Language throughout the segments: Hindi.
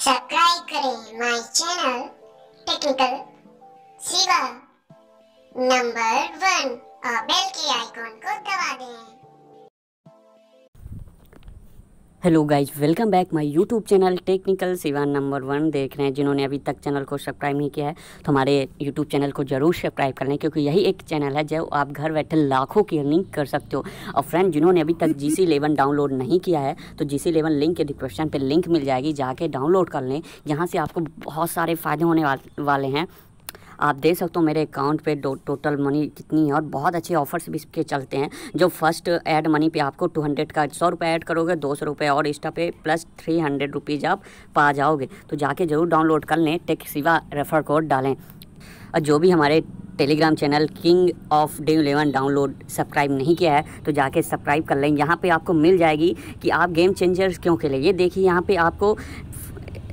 सब्सक्राइब करें my channel technical Siwa number one और बेल के आइकॉन को दबा दें hello guys welcome back my YouTube channel technical Siwan number one देख रहे हैं जिन्होंने अभी तक चैनल को सब्सक्राइब नहीं किया है तो हमारे यूट्यूब चैनल को जरूर सब्सक्राइब कर लें क्योंकि यही एक चैनल है जो आप घर बैठे लाखों की अर्निंग कर सकते हो और फ्रेंड जिन्होंने अभी तक जी सी डाउनलोड नहीं किया है तो जी सी इलेवन लिंक के डिस्क्रिप्शन पर लिंक मिल जाएगी जाके डाउनलोड कर लें यहाँ से आपको बहुत सारे फ़ायदे होने वाले हैं आप देख सकते हो मेरे अकाउंट पे टोटल मनी कितनी है और बहुत अच्छे ऑफर्स भी इसके चलते हैं जो फर्स्ट ऐड मनी पे आपको टू हंड्रेड का सौ रुपये ऐड करोगे दो सौ रुपये और इंस्टा पे प्लस थ्री हंड्रेड रुपीज़ आप पा जाओगे तो जाके ज़रूर डाउनलोड कर लें टेक सिवा रेफर कोड डालें और जो भी हमारे Telegram channel king of day eleven download subscribe नहीं किया है तो जाके सब्सक्राइब कर लें यहाँ पे आपको मिल जाएगी कि आप गेम चेंजर्स क्यों खेलें ये देखिए यहाँ पे आपको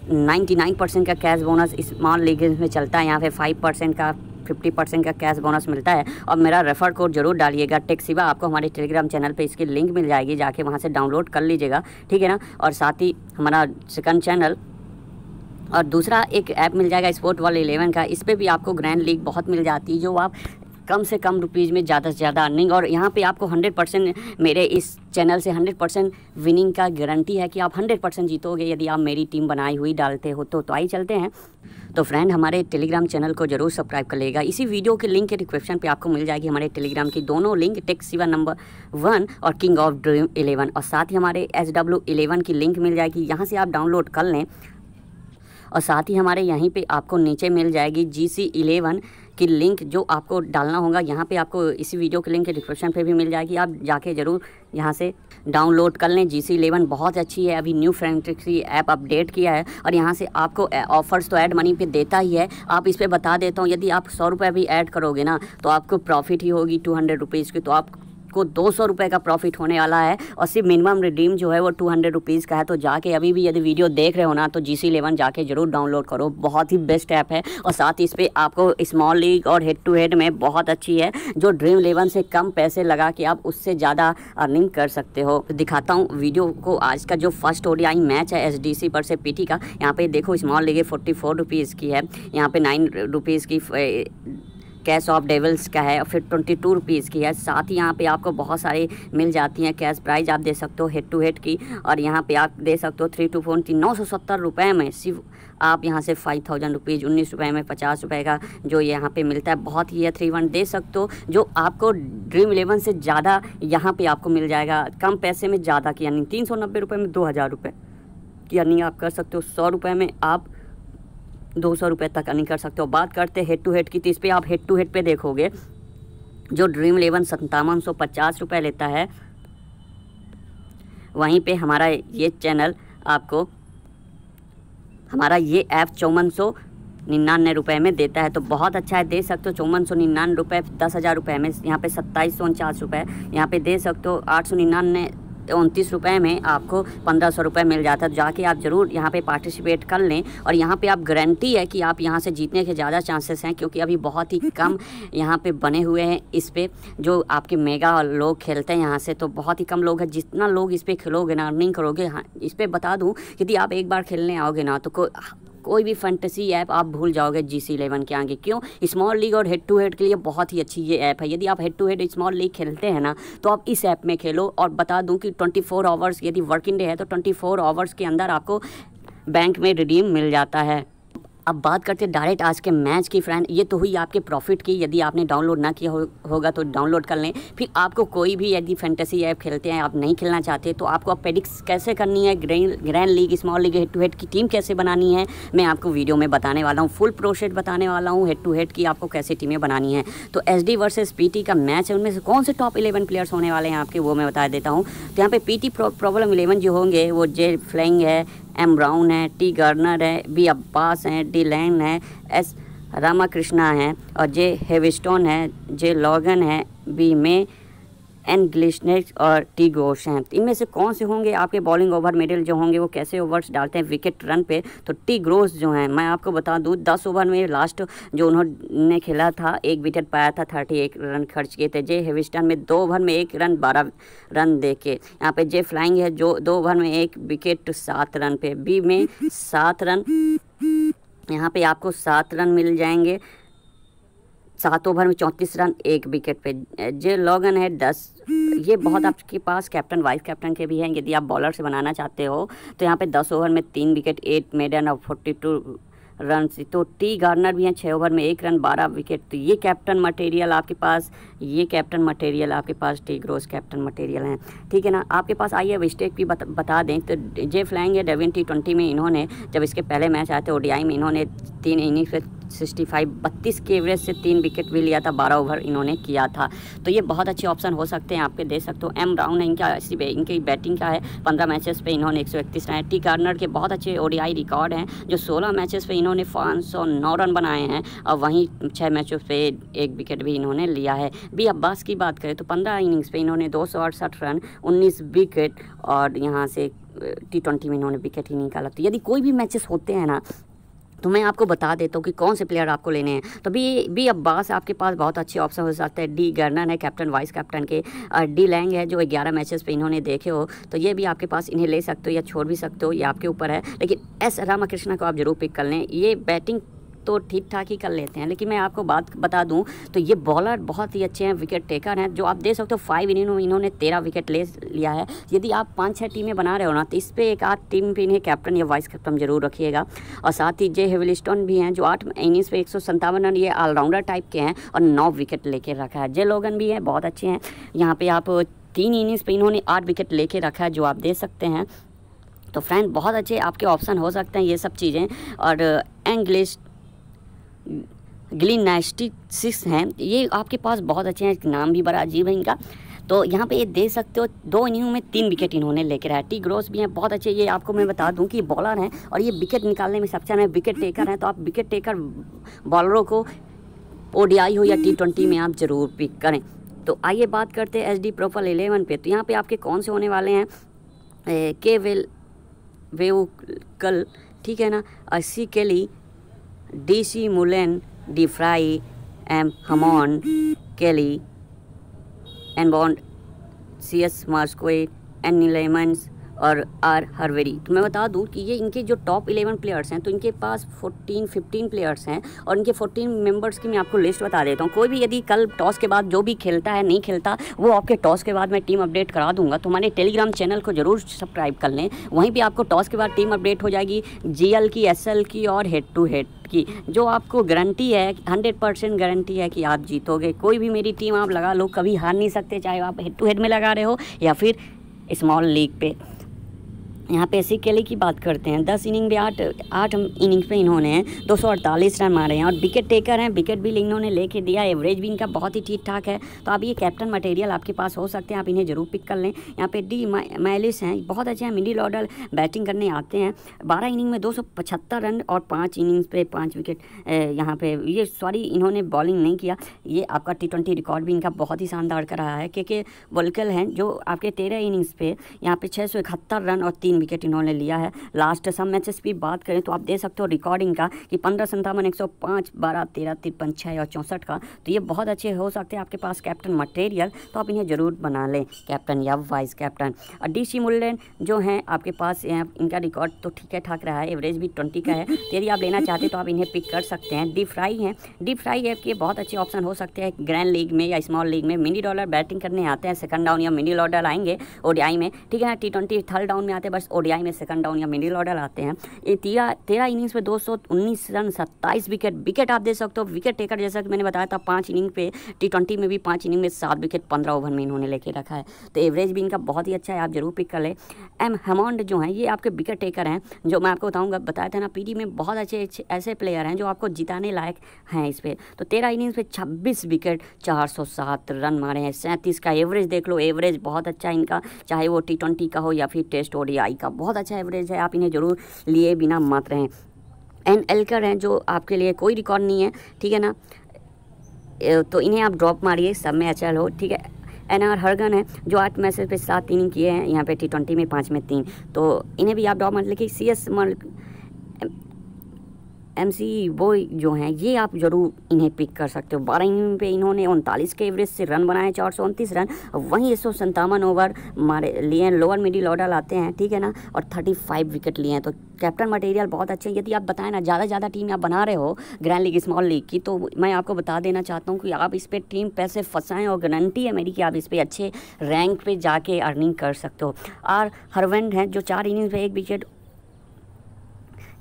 99 परसेंट का कैश बोनस स्मॉल लीगेंस में चलता है यहाँ पे 5 परसेंट का 50 परसेंट का कैश बोनस मिलता है और मेरा रेफर कोड जरूर डालिएगा टेक्सिवा आपको हमारे टेलीग्राम चैनल पे इसकी लिंक मिल जाएगी जाके वहाँ से डाउनलोड कर लीजिएगा ठीक है ना और साथ ही हमारा सेकंड चैनल और दूसरा एक ऐप मिल जाएगा स्पोर्ट वर्ल्ड इलेवन का इस पर भी आपको ग्रैंड लीग बहुत मिल जाती है जो आप कम से कम रुपीज़ में ज़्यादा से ज़्यादा अर्निंग और यहाँ पे आपको 100 परसेंट मेरे इस चैनल से 100 परसेंट विनिंग का गारंटी है कि आप 100 परसेंट जीतोगे यदि आप मेरी टीम बनाई हुई डालते हो तो, तो आई चलते हैं तो फ्रेंड हमारे टेलीग्राम चैनल को जरूर सब्सक्राइब कर लेगा इसी वीडियो के लिंक के डिस्क्रिप्शन पे आपको मिल जाएगी हमारे टेलीग्राम की दोनों link tech Siwa number one और किंग ऑफ ड्रीम इलेवन और साथ ही हमारे एच डब्ल्यू इलेवन की लिंक मिल जाएगी यहाँ से आप डाउनलोड कर लें और साथ ही हमारे यहीं पर आपको नीचे मिल जाएगी जी सी इलेवन की लिंक जो आपको डालना होगा यहाँ पे आपको इसी वीडियो के लिंक डिस्क्रिप्शन पे भी मिल जाएगी आप जाके ज़रूर यहाँ से डाउनलोड कर लें जी सी इलेवन बहुत अच्छी है अभी न्यू फ्रेंट्रिक्सी ऐप अपडेट किया है और यहाँ से आपको ऑफर्स तो ऐड मनी पे देता ही है आप इस पर बता देता हूँ यदि आप सौ रुपये भी ऐड करोगे ना तो आपको प्रॉफिट ही होगी टू हंड्रेड रुपीज़ की तो आप आपको दो सौ का प्रॉफिट होने वाला है और सिर्फ मिनिमम रिडीम जो है वो टू हंड्रेड रुपीज़ का है तो जाके अभी भी यदि वीडियो देख रहे हो ना तो जी सी इलेवन जाके जरूर डाउनलोड करो बहुत ही बेस्ट ऐप है और साथ ही इस पर आपको स्मॉल लीग और हेड टू हेड में बहुत अच्छी है जो ड्रीम इलेवन से कम पैसे लगा के आप उससे ज़्यादा अर्निंग कर सकते हो दिखाता हूँ वीडियो को आज का जो फर्स्ट ओडियाई मैच है एस डी सी पर से पी टी का यहाँ पे देखो small league forty four rupees की है यहाँ पे नाइन रुपीज़ की कैश ऑफ डेवल्स का है और फिर ट्वेंटी टू रुपीज़ की है साथ ही यहाँ पे आपको बहुत सारी मिल जाती हैं कैश प्राइज आप दे सकते हो हेड टू हेड की और यहाँ पे आप दे सकते हो थ्री टू फोर की नौ सौ सत्तर रुपये में सिर्फ आप यहाँ से फाइव थाउजेंड रुपीज़ उन्नीस रुपये में पचास रुपये का जो यहाँ पे मिलता है बहुत ही थ्री वन दे सकते हो जो आपको ड्रीम इलेवन से ज़्यादा यहाँ पर आपको मिल जाएगा कम पैसे में ज़्यादा की यानी तीन सौ नब्बे रुपये में दो हज़ार रुपये की अर्निंग आप कर सकते हो सौ रुपये में आप दो सौ रुपये तक अर्निंग कर सकते हो बात करते हेड टू हेड की तो इस पर आप हेड टू हेड पे देखोगे जो ड्रीम इलेवन सत्तावन सौ पचास रुपये लेता है वहीं पे हमारा ये चैनल आपको हमारा ये ऐप चौवन सौ निन्यानवे रुपये में देता है तो बहुत अच्छा है दे सकते हो चौवन सौ निन्यानवे रुपये दस हज़ार रुपये में यहाँ पे सत्ताईस सौ उनचास रुपये यहाँ पे दे सकते हो आठ सौ निन्यानवे उनतीस रुपये में आपको पंद्रह सौ रुपये मिल जाता है तो जाके आप ज़रूर यहाँ पे पार्टिसिपेट कर लें और यहाँ पे आप गारंटी है कि आप यहाँ से जीतने के ज़्यादा चांसेस हैं क्योंकि अभी बहुत ही कम यहाँ पे बने हुए हैं इस पर जो आपके मेगा लोग खेलते हैं यहाँ से तो बहुत ही कम लोग हैं जितना लोग इस पर खेलोगे ना अर्निंग करोगे हाँ इस पर बता दूँ यदि आप एक बार खेलने आओगे ना तो कोई भी फंटेसी ऐप आप भूल जाओगे जी सी इलेवन के आगे क्यों स्मॉल लीग और हेड टू हेड के लिए बहुत ही अच्छी ये ऐप है यदि आप head to head small league खेलते हैं ना तो आप इस ऐप में खेलो और बता दूँ कि फोर आवर्स यदि वर्किंग डे है तो फ़ोर आवर्स के अंदर आपको बैंक में रिडीम मिल जाता है अब बात करते हैं डायरेक्ट आज के मैच की फ्रेंड ये तो हुई आपके प्रॉफिट की यदि आपने डाउनलोड ना किया हो, होगा तो डाउनलोड कर लें फिर आपको कोई भी यदि फैंटेसी ऐप खेलते हैं आप नहीं खेलना चाहते तो आपको अब पेडिक्स कैसे करनी है grand grand league small league head to head की टीम कैसे बनानी है मैं आपको वीडियो में बताने वाला हूँ फुल प्रोसेट बताने वाला हूँ हेड टू हेड की आपको कैसे टीमें बनानी है तो S D versus P T का मैच है उनमें से कौन से टॉप इलेवन प्लेयर्स होने वाले हैं आपके वो मैं बता देता हूँ तो यहाँ पर पी टी प्रॉब्लम इलेवन जो होंगे वो जे फ्लैंग है एम ब्राउन है टी गार्नर है बी अब्बास हैं डी लैंग है एस रामा कृष्णा हैं और जे हेविस्टोन है जे लॉगन है बी में एंड ग्लिशनेस और टी गोश हैं इनमें से कौन से होंगे आपके बॉलिंग ओवर मेडल जो होंगे वो कैसे ओवर्स डालते हैं विकेट रन पे तो टी ग्रोस जो हैं मैं आपको बता दूँ दस ओवर में लास्ट जो उन्होंने खेला था एक विकेट पाया था थर्टी एक रन खर्च किए थे जे हेविस्टन में दो ओवर में एक रन बारह रन दे के यहाँ पे जे फ्लाइंग है जो दो ओवर में एक विकेट सात रन पे बी में सात रन यहाँ पे आपको सात रन मिल जाएंगे सात ओवर में चौंतीस रन एक विकेट पे जे लॉगन है दस ये बहुत आपके पास कैप्टन वाइस कैप्टन के भी हैं यदि आप बॉलर से बनाना चाहते हो तो यहाँ पे दस ओवर में तीन विकेट एट मेडन और फोर्टी टू रन तो टी गार्नर भी हैं छः ओवर में एक रन बारह विकेट तो ये कैप्टन मटेरियल आपके पास ये कैप्टन मटेरियल आपके पास टी ग्रोस कैप्टन मटेरियल हैं ठीक है ना आपके पास आइए विस्टेक भी बत, बता दें तो जे फ्लैंग है डेविन टी ट्वेंटी में इन्होंने जब इसके पहले मैच आए थे ओ में इन्होंने तीन इनिंग्स सिक्सटी फाइव बत्तीस के एवरेज से तीन विकेट भी लिया था बारह ओवर इन्होंने किया था तो ये बहुत अच्छे ऑप्शन हो सकते हैं आपके दे सकते हो एम राउंड है इनका इनकी बैटिंग का है पंद्रह मैचेस पे इन्होंने एक सौ इकतीस रन टी गार्नर के बहुत अच्छे ओडीआई रिकॉर्ड हैं जो सोलह मैचेस पे इन्होंने पाँच सौ नौ रन बनाए हैं और वहीं छः मैचों पर एक विकेट भी इन्होंने लिया है बी अब्बास की बात करें तो पंद्रह इनिंग्स पर इन्होंने दो सौ अड़सठ रन उन्नीस विकेट और यहाँ से टी ट्वेंटी में इन्होंने विकेट ही निकाला तो यदि कोई भी मैचेस होते हैं ना तो मैं आपको बता देता हूँ कि कौन से प्लेयर आपको लेने हैं तो बी बी अब्बास आपके पास बहुत अच्छे ऑप्शन हो सकते हैं डी गर्नर है कैप्टन वाइस कैप्टन के डी लैंग है जो ग्यारह मैचेस पे इन्होंने देखे हो तो ये भी आपके पास इन्हें ले सकते हो या छोड़ भी सकते हो ये आपके ऊपर है लेकिन एस रामाकृष्णा को आप जरूर पिक कर लें ये बैटिंग तो ठीक ठाक ही कर लेते हैं लेकिन मैं आपको बात बता दूं तो ये बॉलर बहुत ही अच्छे हैं विकेट टेकर हैं जो आप देख सकते हो फाइव इनिंग इन्होंने तेरह विकेट ले लिया है यदि आप पाँच छः टीमें बना रहे हो ना तो इस पर एक आठ टीम भी इन्हें कैप्टन या वाइस कैप्टन जरूर रखिएगा और साथ ही जे हेविलस्टोन भी हैं जो आठ इनिंग्स पर एक सौ रन ये ऑलराउंडर टाइप के हैं और नौ विकेट लेके रखा है जे लोगन भी हैं बहुत अच्छे हैं यहाँ पर आप तीन इनिंग्स पर इन्होंने आठ विकेट लेके रखा है जो आप देख सकते हैं तो फ्रेंड बहुत अच्छे आपके ऑप्शन हो सकते हैं ये सब चीज़ें और इंग्लिश ग्लिनास्टिक सिक्स हैं ये आपके पास बहुत अच्छे हैं नाम भी बड़ा अजीब है इनका तो यहाँ पे ये देख सकते हो दो इनिंग में तीन विकेट इन्होंने लेकर आया टी ग्रोस भी हैं बहुत अच्छे ये आपको मैं बता दूं कि बॉलर हैं और ये विकेट निकालने में सबसे है विकेट टेकर हैं तो आप विकेट टेकर बॉलरों को ओ हो या टी ट्वेंटी में आप ज़रूर पिक करें तो आइए बात करते हैं एच डी प्रोफल एलेवन पर तो यहाँ पर आपके कौन से होने वाले हैं के वेल कल ठीक है ना अस्सी केली D.C. Mullen, D. M. Hammond, Kelly, and Bond, C.S. Marsquay, Annie Lehmann's, और आर हरवेरी तो मैं बता दूं कि ये इनके जो टॉप इलेवन प्लेयर्स हैं तो इनके पास फोर्टीन फिफ्टीन प्लेयर्स हैं और इनके फोर्टीन मेंबर्स की मैं आपको लिस्ट बता देता हूँ कोई भी यदि कल टॉस के बाद जो भी खेलता है नहीं खेलता वो आपके टॉस के बाद मैं टीम अपडेट करा दूंगा तो हमारे टेलीग्राम चैनल को जरूर सब्सक्राइब कर लें वहीं पर आपको टॉस के बाद टीम अपडेट हो जाएगी जी की एस की और हेड टू हेड की जो आपको गारंटी है हंड्रेड परसेंट गारंटी है कि आप जीतोगे कोई भी मेरी टीम आप लगा लो कभी हार नहीं सकते चाहे आप हेड टू हेड में लगा रहे हो या फिर स्मॉल लीग पे यहाँ पे सी केली की बात करते हैं दस इनिंग भी आठ आठ इनिंग पे इन्होंने दो सौ अड़तालीस रन मारे हैं और विकेट टेकर हैं विकेट भी इन्होंने लेके दिया एवरेज भी इनका बहुत ही ठीक ठाक है तो आप ये कैप्टन मटेरियल आपके पास हो सकते हैं आप इन्हें ज़रूर पिक कर लें यहाँ पे डी मैलिस हैं बहुत अच्छे हैं मिडिल ऑर्डर बैटिंग करने आते हैं बारह इनिंग में दो रन और पाँच इनिंग्स पे पाँच विकेट यहाँ पे ये सॉरी इन्होंने बॉलिंग नहीं किया ये आपका टी ट्वेंटी रिकॉर्ड भी इनका बहुत ही शानदार कर रहा है क्योंकि वलकल वल्कल हैं जो आपके तेरह इनिंग्स पे यहाँ पे छः रन और तीन तीन विकेट इन्होंने लिया है लास्ट सब मैचेस की बात करें तो आप दे सकते हो रिकॉर्डिंग का कि पंद्रह संतावन एक सौ पाँच बारह तेरह तिरपन छः और चौंसठ का तो ये बहुत अच्छे हो सकते हैं आपके पास कैप्टन मटेरियल तो आप इन्हें ज़रूर बना लें कैप्टन या वाइस कैप्टन और डी सी मुल्लेन जो हैं आपके पास इनका रिकॉर्ड तो ठीक है ठाक रहा है एवरेज भी ट्वेंटी का है तो यदि आप लेना चाहते तो आप इन्हें पिक कर सकते हैं डी फ्राई हैं डी फ्राई ऐप के बहुत अच्छे ऑप्शन हो सकते हैं ग्रैंड लीग में या स्मॉल लीग में मिनी डॉलर बैटिंग करने आते हैं सेकंड डाउन या मिनी डॉलर आएंगे ओडीआई में ठीक है टी ट्वेंटी थर्ड डाउन में आते हैं बस टेस्ट ओडीआई में सेकंड डाउन या मिडिल ऑर्डर आते हैं ये तेरह तेरह इनिंग्स में दो सौ उन्नीस रन सत्ताईस विकेट विकेट आप दे सकते हो विकेट टेकर जैसा कि मैंने बताया था पाँच इनिंग पे टी ट्वेंटी में भी पाँच इनिंग में सात विकेट पंद्रह ओवर में इन्होंने लेके रखा है तो एवरेज भी इनका बहुत ही अच्छा है आप जरूर पिक कर ले एम हेमाउंड जो है ये आपके विकेट टेकर हैं जो मैं आपको बताऊँगा बताया था ना पी में बहुत अच्छे अच्छे ऐसे प्लेयर हैं जो आपको जिताने लायक हैं इस पर तो तेरह इनिंग्स में छब्बीस विकेट चार सौ सात रन मारे हैं सैंतीस का एवरेज देख लो एवरेज बहुत अच्छा है इनका चाहे वो टी ट्वेंटी का हो या फिर टेस्ट ओडीआई आई का बहुत अच्छा एवरेज है आप इन्हें जरूर लिए बिना मत रहें एंड एल्कर हैं जो आपके लिए कोई रिकॉर्ड नहीं है ठीक है ना तो इन्हें आप ड्रॉप मारिए सब में अच्छा हो ठीक है एन आर हरगन है जो आठ मैसेज पे सात तीन किए हैं यहाँ पे टी ट्वेंटी में पाँच में तीन तो इन्हें भी आप ड्रॉप मार लेकिन C S M C e जो हैं ये आप जरूर इन्हें पिक कर सकते हो बारह इनिंग पे इन्होंने उनतालीस के एवरेज से रन बनाए चार सौ उनतीस रन वहीं एक सौ संतावन ओवर मारे लिए लोअर मिडिल ऑर्डर लाते हैं ठीक है ना और थर्टी फाइव विकेट लिए हैं तो कैप्टन मटेरियल बहुत अच्छे हैं यदि आप बताएं ना ज़्यादा ज़्यादा टीम आप बना रहे हो ग्रैंड लीग स्मॉल लीग की तो मैं आपको बता देना चाहता हूँ कि आप इस पर टीम पैसे फंसाएँ और गारंटी है मेरी कि आप इस पर अच्छे रैंक पर जाके अर्निंग कर सकते हो और हरवेंड हैं जो चार इनिंग्स पर एक विकेट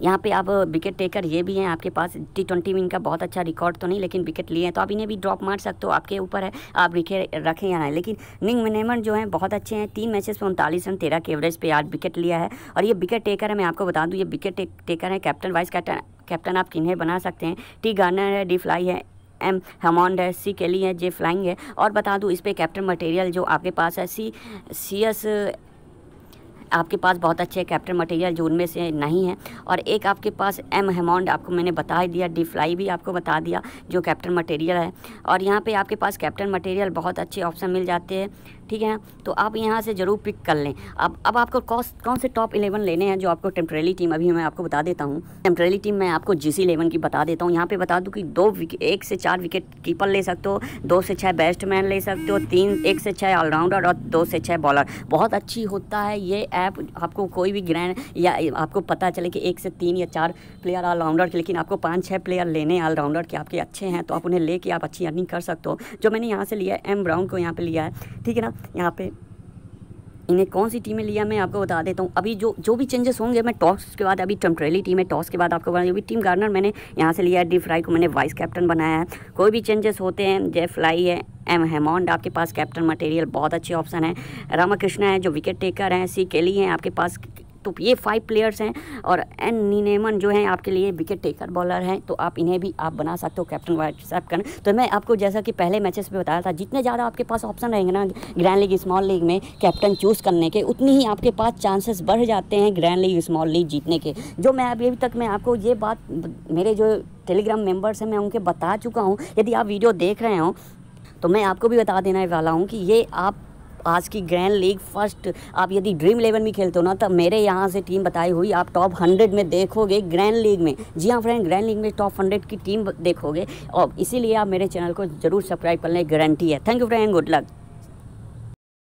यहाँ पे आप विकेट टेकर ये भी हैं आपके पास टी ट्वेंटी में इनका बहुत अच्छा रिकॉर्ड तो नहीं लेकिन विकेट लिए हैं तो आप इन्हें भी ड्रॉप मार सकते हो आपके ऊपर है आप विकेट रखें या ना लेकिन निंग मिनेमन जो है बहुत अच्छे हैं तीन मैचेस में उनतालीस रन तेरह के एवरेज पे आज विकेट लिया है और ये विकेट टेकर है मैं आपको बता दूँ ये विकेट टेकर है कैप्टन वाइस कैप्टन कैप्टन आप किन्हें बना सकते हैं टी गार्नर है डी फ्लाई है एम हेमॉन्ड है सी केली है जे फ्लाइंग है और बता दूँ इस पर कैप्टन मटेरियल जो आपके पास है सी सी एस आपके पास बहुत अच्छे कैप्टन मटेरियल जो उनमें से नहीं है और एक आपके पास एम हेमाउंड आपको मैंने बता ही दिया डी फ्लाई भी आपको बता दिया जो कैप्टन मटेरियल है और यहाँ पर आपके पास कैप्टन मटेरियल बहुत अच्छे ऑप्शन मिल जाते हैं ठीक है तो आप यहाँ से ज़रूर पिक कर लें अब अब आपको कौन कौन से टॉप इलेवन लेने हैं जो आपको टेम्परेली टीम अभी मैं आपको बता देता हूँ टेम्परेली टीम मैं आपको जी सी इलेवन की बता देता हूँ यहाँ पे बता दूँ कि दो एक से चार विकेट कीपर ले सकते हो दो से छः बैट्समैन ले सकते हो तीन एक से छः ऑलराउंडर और दो से छः बॉलर बहुत अच्छी होता है ये ऐप आपको कोई भी ग्रैंड या आपको पता चले कि एक से तीन या चार प्लेयर ऑलराउंडर के लेकिन आपको पाँच छः प्लेयर लेने ऑलराउंडर के आपके अच्छे हैं तो आप उन्हें लेके आप अच्छी अर्निंग कर सकते हो जो मैंने यहाँ से लिया है एम ब्राउन को यहाँ पर लिया है ठीक है ना यहाँ पर इन्हें कौन सी टीमें लिया मैं आपको बता देता हूँ अभी जो जो भी चेंजेस होंगे मैं टॉस के बाद अभी टम्ट्रेली टीम है टॉस के बाद आपको बता जो भी टीम गार्नर मैंने यहाँ से लिया है डी फ्राई को मैंने वाइस कैप्टन बनाया है कोई भी चेंजेस होते हैं जय फ्लाई है एम हेमॉन्ड आपके पास कैप्टन मटेरियल बहुत अच्छे ऑप्शन है रामाकृष्णा है जो विकेट टेकर हैं सी केली हैं आपके पास तो ये फाइव प्लेयर्स हैं और एन नीनेमन जो हैं आपके लिए विकेट टेकर बॉलर हैं तो आप इन्हें भी आप बना सकते हो कैप्टन व्हाट्सएप कर तो मैं आपको जैसा कि पहले मैचेस में बताया था जितने ज़्यादा आपके पास ऑप्शन रहेंगे ना ग्रैंड लीग स्मॉल लीग में कैप्टन चूज़ करने के उतनी ही आपके पास चांसेस बढ़ जाते हैं ग्रैंड लीग स्मॉल लीग जीतने के जो मैं अभी तक मैं आपको ये बात मेरे जो टेलीग्राम मेम्बर्स हैं मैं उनके बता चुका हूँ यदि आप वीडियो देख रहे हो तो मैं आपको भी बता देना वाला हूँ कि ये आप आज की ग्रैंड लीग फर्स्ट आप यदि ड्रीम इलेवन भी खेलते हो ना तो मेरे यहाँ से टीम बताई हुई आप टॉप हंड्रेड में देखोगे ग्रैंड लीग में जी हाँ फ्रेंड ग्रैंड लीग में टॉप हंड्रेड की टीम देखोगे और इसीलिए आप मेरे चैनल को जरूर सब्सक्राइब कर लें गारंटी है thank you friend good luck